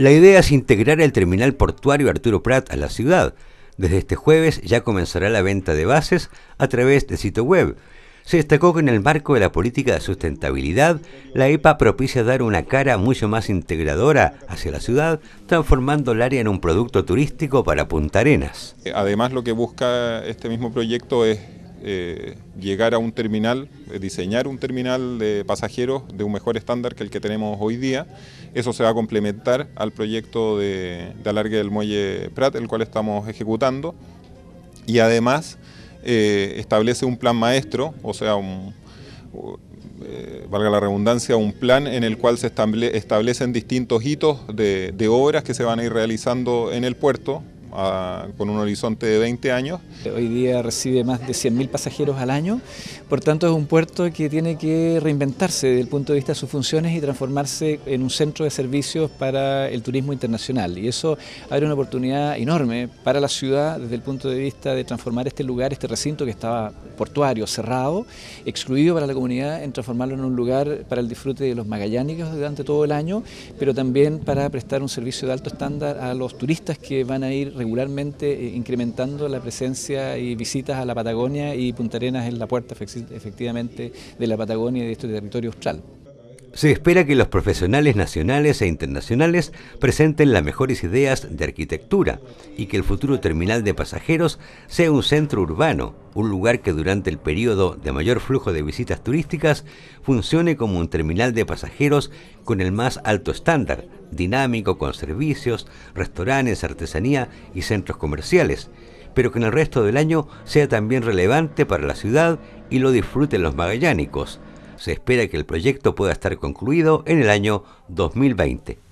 La idea es integrar el terminal portuario Arturo Prat a la ciudad. Desde este jueves ya comenzará la venta de bases a través de sitio web. Se destacó que en el marco de la política de sustentabilidad, la EPA propicia dar una cara mucho más integradora hacia la ciudad, transformando el área en un producto turístico para Punta Arenas. Además, lo que busca este mismo proyecto es eh, llegar a un terminal, eh, diseñar un terminal de pasajeros de un mejor estándar que el que tenemos hoy día. Eso se va a complementar al proyecto de, alargue del muelle Prat, el cual estamos ejecutando. Y además eh, establece un plan maestro, o sea, valga la redundancia, un plan en el cual se establecen distintos hitos de, de obras que se van a ir realizando en el puerto con un horizonte de 20 años. Hoy día recibe más de 100.000 pasajeros al año, por tanto es un puerto que tiene que reinventarse desde el punto de vista de sus funciones y transformarse en un centro de servicios para el turismo internacional. Y eso abre una oportunidad enorme para la ciudad desde el punto de vista de transformar este lugar, este recinto que estaba portuario, cerrado, excluido para la comunidad, en transformarlo en un lugar para el disfrute de los magallánicos durante todo el año, pero también para prestar un servicio de alto estándar a los turistas que van a ir regularmente eh, incrementando la presencia y visitas a la Patagonia y Punta Arenas es la puerta efectivamente de la Patagonia y de este territorio austral. Se espera que los profesionales nacionales e internacionales presenten las mejores ideas de arquitectura y que el futuro terminal de pasajeros sea un centro urbano, un lugar que durante el periodo de mayor flujo de visitas turísticas funcione como un terminal de pasajeros con el más alto estándar, dinámico, con servicios, restaurantes, artesanía y centros comerciales pero que en el resto del año sea también relevante para la ciudad y lo disfruten los magallánicos, se espera que el proyecto pueda estar concluido en el año 2020.